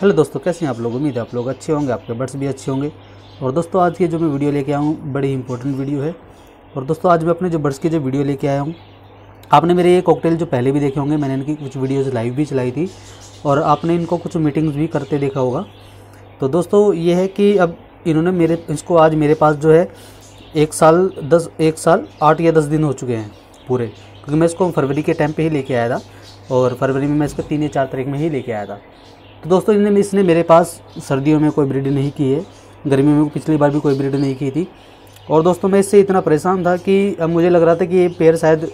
hello दोस्तों कैसे हैं आप लोग उम्मीद है आप लोग अच्छे होंगे आपके बर्ड्स भी अच्छे होंगे और दोस्तों आज की जो मैं वीडियो लेके आया हूँ बड़ी इंपॉर्टेंट वीडियो है और दोस्तों आज मैं अपने जो बर्ड्स की जो वीडियो लेके आया हूँ आपने मेरे ये कॉकटेल जो पहले भी देखे होंगे मैंने इनकी कुछ वीडियोज़ लाइव भी चलाई थी और आपने इनको कुछ मीटिंग्स भी करते देखा होगा तो दोस्तों ये है कि अब इन्होंने मेरे इसको आज मेरे पास जो है एक साल दस एक साल आठ या दस दिन हो चुके हैं पूरे क्योंकि मैं इसको फरवरी के टाइम पे ही लेके आया था और फरवरी में मैं इसको तीन या चार तारीख में ही लेके आया था तो दोस्तों इन्हें इसने मेरे पास सर्दियों में कोई ब्रीड नहीं की है गर्मियों में पिछली बार भी कोई ब्रीड नहीं की थी और दोस्तों मैं इससे इतना परेशान था कि अब मुझे लग रहा था कि ये पेड़ शायद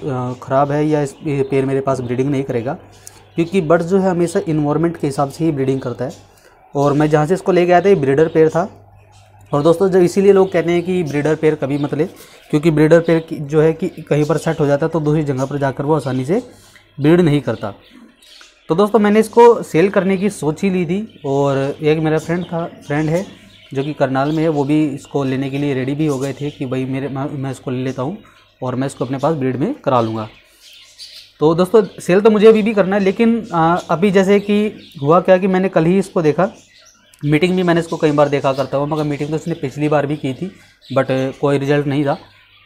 ख़राब है या इस पेड़ मेरे पास ब्रीडिंग नहीं करेगा क्योंकि बर्ड्स जो है हमेशा इन्वामेंट के हिसाब से ही ब्रीडिंग करता है और मैं जहाँ से इसको ले गया था ये ब्रीडर पेड़ था और दोस्तों जब इसीलिए लोग कहते हैं कि ब्रीडर पेड़ कभी मत ले क्योंकि ब्रीडर पेड़ जो है कि कहीं पर सेट हो जाता है तो दूसरी जगह पर जाकर वो आसानी से ब्रीड नहीं करता तो दोस्तों मैंने इसको सेल करने की सोच ही ली थी और एक मेरा फ्रेंड था फ्रेंड है जो कि करनाल में है वो भी इसको लेने के लिए रेडी भी हो गए थे कि भाई मेरे मैं इसको ले लेता हूँ और मैं इसको अपने पास ब्रीड में करा लूँगा तो दोस्तों सेल तो मुझे अभी भी करना है लेकिन आ, अभी जैसे कि हुआ क्या कि मैंने कल ही इसको देखा मीटिंग भी मैंने इसको कई बार देखा करता हूँ मगर मीटिंग तो इसने पिछली बार भी की थी बट कोई रिजल्ट नहीं था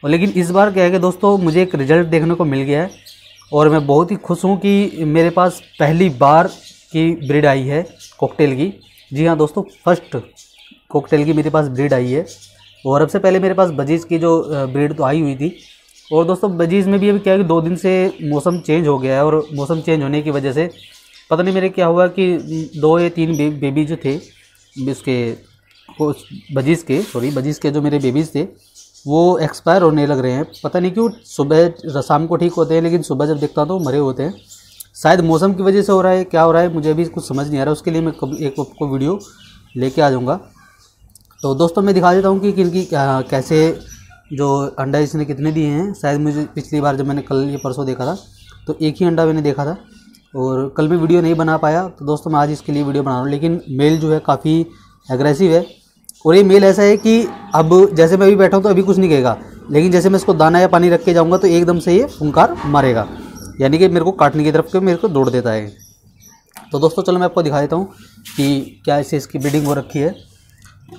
और लेकिन इस बार क्या है कि दोस्तों मुझे एक रिजल्ट देखने को मिल गया है और मैं बहुत ही खुश हूँ कि मेरे पास पहली बार की ब्रिड आई है कॉकटेल की जी हाँ दोस्तों फर्स्ट कॉकटेल की मेरे पास ब्रिड आई है और अब से पहले मेरे पास बजीज़ की जो ब्रिड तो आई हुई थी और दोस्तों बजीज़ में भी अभी क्या है कि दो दिन से मौसम चेंज हो गया है और मौसम चेंज होने की वजह से पता नहीं मेरे क्या हुआ कि दो या तीन बेबी जो थे उसके बजीज़ के सॉरी बजीज़ के जो मेरे बेबीज़ थे वो एक्सपायर होने लग रहे हैं पता नहीं क्यों सुबह शाम को ठीक होते हैं लेकिन सुबह जब देखता हूँ तो मरे होते हैं शायद मौसम की वजह से हो रहा है क्या हो रहा है मुझे अभी कुछ समझ नहीं आ रहा उसके लिए मैं कभी एक आपको वीडियो लेके आ जाऊँगा तो दोस्तों मैं दिखा देता हूँ कि किनकी कैसे जो अंडा इसने कितने दिए हैं शायद मुझे पिछली बार जब मैंने कल ये परसों देखा था तो एक ही अंडा मैंने देखा था और कल मैं वीडियो नहीं बना पाया तो दोस्तों मैं आज इसके लिए वीडियो बना रहा हूँ लेकिन मेल जो है काफ़ी एग्रेसिव है और ये मेल ऐसा है कि अब जैसे मैं अभी बैठा हूँ तो अभी कुछ नहीं कहेगा लेकिन जैसे मैं इसको दाना या पानी रख के जाऊँगा तो एकदम से ये फुंकार मारेगा यानी कि मेरे को काटने की तरफ के मेरे को दौड़ देता है तो दोस्तों चलो मैं आपको दिखा देता हूँ कि क्या ऐसे इसकी ब्रीडिंग हो रखी है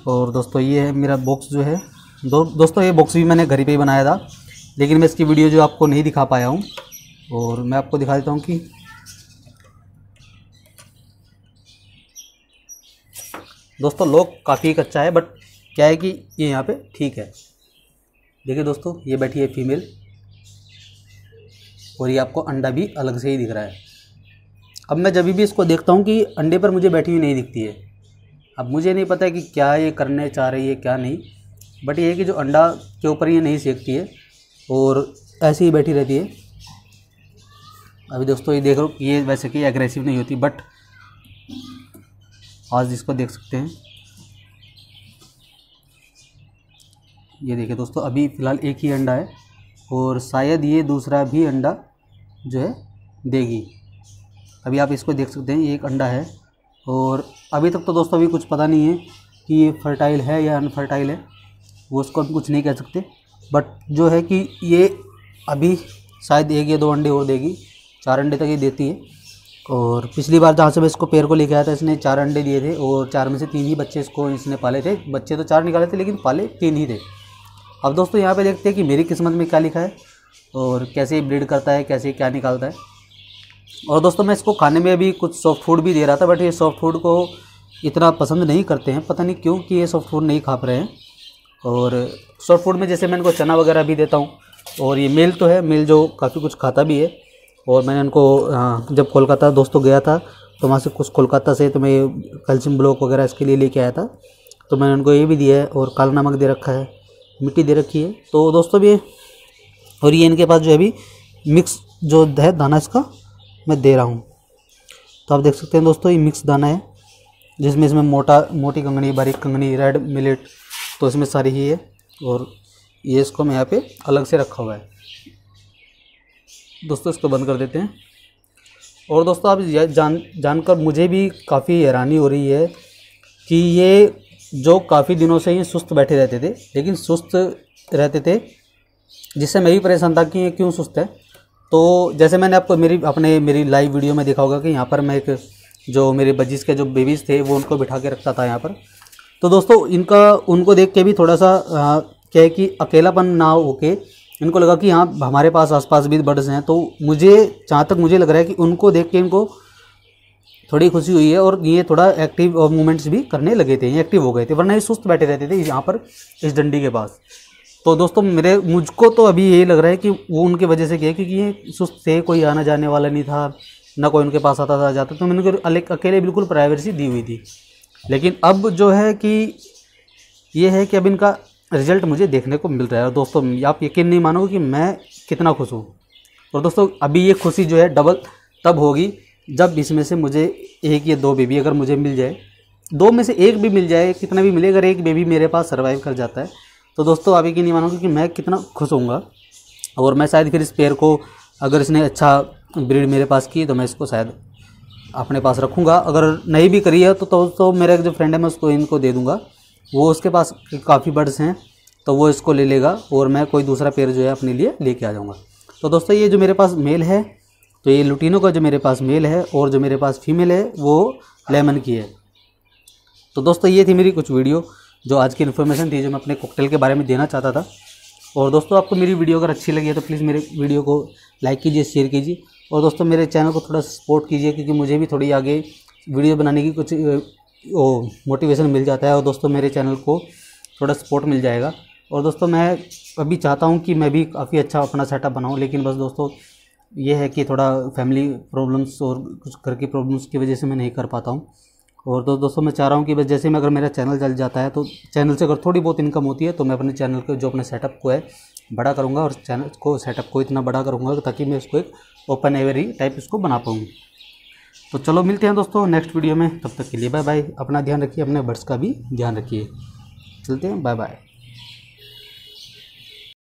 और दोस्तों ये है मेरा बॉक्स जो है दो, दोस्तों ये बॉक्स भी मैंने घर पे ही बनाया था लेकिन मैं इसकी वीडियो जो आपको नहीं दिखा पाया हूँ और मैं आपको दिखा देता हूँ कि दोस्तों लॉक काफ़ी कच्चा है बट क्या है कि ये यहाँ पे ठीक है देखिए दोस्तों ये बैठी है फीमेल और ये आपको अंडा भी अलग से ही दिख रहा है अब मैं जब भी इसको देखता हूँ कि अंडे पर मुझे बैठी हुई नहीं दिखती है अब मुझे नहीं पता है कि क्या ये करने चाह रही है क्या नहीं बट ये है कि जो अंडा के ऊपर ये नहीं सेकती है और ऐसे ही बैठी रहती है अभी दोस्तों ये देख लो ये वैसे कि एग्रेसिव नहीं होती बट आज इसको देख सकते हैं ये देखिए दोस्तों अभी फ़िलहाल एक ही अंडा है और शायद ये दूसरा भी अंडा जो है देगी अभी आप इसको देख सकते हैं ये एक अंडा है और अभी तक तो दोस्तों अभी कुछ पता नहीं है कि ये फर्टाइल है या अनफर्टाइल है वो उसको हम कुछ नहीं कह सकते बट जो है कि ये अभी शायद एक या दो अंडे और देगी चार अंडे तक ये देती है और पिछली बार जहाँ से मैं इसको पेड़ को लेके आया था इसने चार अंडे दिए थे और चार में से तीन ही बच्चे इसको इसने पाले थे बच्चे तो चार निकाले थे लेकिन पाले तीन ही थे अब दोस्तों यहाँ पे देखते हैं कि मेरी किस्मत में क्या लिखा है और कैसे ब्रीड करता है कैसे क्या निकालता है और दोस्तों मैं इसको खाने में अभी कुछ सॉफ्ट फूड भी दे रहा था बट ये सॉफ्ट फूड को इतना पसंद नहीं करते हैं पता नहीं क्यों कि ये सॉफ्ट फूड नहीं खा रहे हैं और सॉफ्ट फूड में जैसे मैं इनको चना वगैरह भी देता हूँ और ये मेल तो है मेल जो काफ़ी कुछ खाता भी है और मैंने उनको हाँ, जब कोलकाता दोस्तों गया था तो वहाँ से कुछ कोलकाता से तो मैं कैल्शियम ब्लॉक वगैरह इसके लिए लेके आया था तो मैंने उनको ये भी दिया है और काला नमक दे रखा है मिट्टी दे रखी है तो दोस्तों भी और ये इनके पास जो है अभी मिक्स जो है दाना इसका मैं दे रहा हूँ तो आप देख सकते हैं दोस्तों ये मिक्स दाना है जिसमें इसमें मोटा मोटी कंगनी बारीक कंगनी रेड मिलेट तो इसमें सारी ही है और ये इसको मैं यहाँ पे अलग से रखा हुआ है दोस्तों इसको बंद कर देते हैं और दोस्तों आप जान जानकर मुझे भी काफ़ी हैरानी हो रही है कि ये जो काफ़ी दिनों से ही सुस्त बैठे रहते थे लेकिन सुस्त रहते थे जिससे मैं भी परेशान था कि ये क्यों सुस्त है तो जैसे मैंने आपको मेरी अपने मेरी लाइव वीडियो में देखा होगा कि यहाँ पर मैं एक जो मेरे बजीज के जो बेबीज़ थे वो उनको बिठा के रखता था यहाँ पर तो दोस्तों इनका उनको देख के भी थोड़ा सा क्या है कि अकेलापन ना होके इनको लगा कि हाँ हमारे पास आसपास भी बर्ड्स हैं तो मुझे जहाँ तक मुझे लग रहा है कि उनको देख के इनको थोड़ी खुशी हुई है और ये थोड़ा एक्टिव और मूवमेंट्स भी करने लगे थे एक्टिव हो गए थे वरना ये सुस्त बैठे रहते थे यहाँ पर इस डंडी के पास तो दोस्तों मेरे मुझको तो अभी यही लग रहा है कि वो उनके वजह से किया क्योंकि ये सुस्त थे कोई आना जाने वाला नहीं था ना कोई उनके पास आता था जाता तो मैंने उनको अकेले बिल्कुल प्राइवेसी दी हुई थी लेकिन अब जो है कि ये है कि अब इनका रिजल्ट मुझे देखने को मिल रहा है और दोस्तों आप यकीन नहीं मानोगे कि मैं कितना खुश हूँ और दोस्तों अभी ये खुशी जो है डबल तब होगी जब इसमें से मुझे एक या दो बेबी अगर मुझे मिल जाए दो में से एक भी मिल जाए कितना भी मिले अगर एक बेबी मेरे पास सर्वाइव कर जाता है तो दोस्तों आप यकीन नहीं मानोगे कि मैं कितना खुश हूँ और मैं शायद फिर इस पेड़ को अगर इसने अच्छा ब्रीड मेरे पास की तो मैं इसको शायद अपने पास रखूँगा अगर नहीं भी करी है तो दोस्तों तो मेरा एक जो फ्रेंड है मैं उसको इनको दे दूँगा वो उसके पास काफ़ी बर्ड्स हैं तो वो इसको ले लेगा और मैं कोई दूसरा पेड़ जो है अपने लिए लेके आ जाऊँगा तो दोस्तों ये जो मेरे पास मेल है तो ये लुटीनो का जो मेरे पास मेल है और जो मेरे पास फीमेल है वो लेमन की है तो दोस्तों ये थी मेरी कुछ वीडियो जो आज की इन्फॉर्मेशन थी जो मैं अपने कॉकटेल के बारे में देना चाहता था और दोस्तों आपको मेरी वीडियो अगर अच्छी लगी है तो प्लीज़ मेरे वीडियो को लाइक कीजिए शेयर कीजिए और दोस्तों मेरे चैनल को थोड़ा सपोर्ट कीजिए क्योंकि मुझे भी थोड़ी आगे वीडियो बनाने की कुछ वो मोटिवेशन मिल जाता है और दोस्तों मेरे चैनल को थोड़ा सपोर्ट मिल जाएगा और दोस्तों मैं अभी चाहता हूँ कि मैं भी काफ़ी अच्छा अपना सेटअप बनाऊँ लेकिन बस दोस्तों ये है कि थोड़ा फैमिली प्रॉब्लम्स और कुछ घर की प्रॉब्लम्स की वजह से मैं नहीं कर पाता हूँ और तो दोस्तों मैं चाह रहा हूँ कि बस जैसे मैं अगर मेरा चैनल चल जाता है तो चैनल से अगर थोड़ी बहुत इनकम होती है तो मैं अपने चैनल को जो अपने सेटअप को है बड़ा करूँगा और चैनल को सेटअप को इतना बड़ा करूँगा ताकि मैं उसको एक ओपन एवरी टाइप इसको बना पाऊँ तो चलो मिलते हैं दोस्तों नेक्स्ट वीडियो में तब तक के लिए बाय बाय अपना ध्यान रखिए अपने बर्ड्स का भी ध्यान रखिए चलते हैं बाय बाय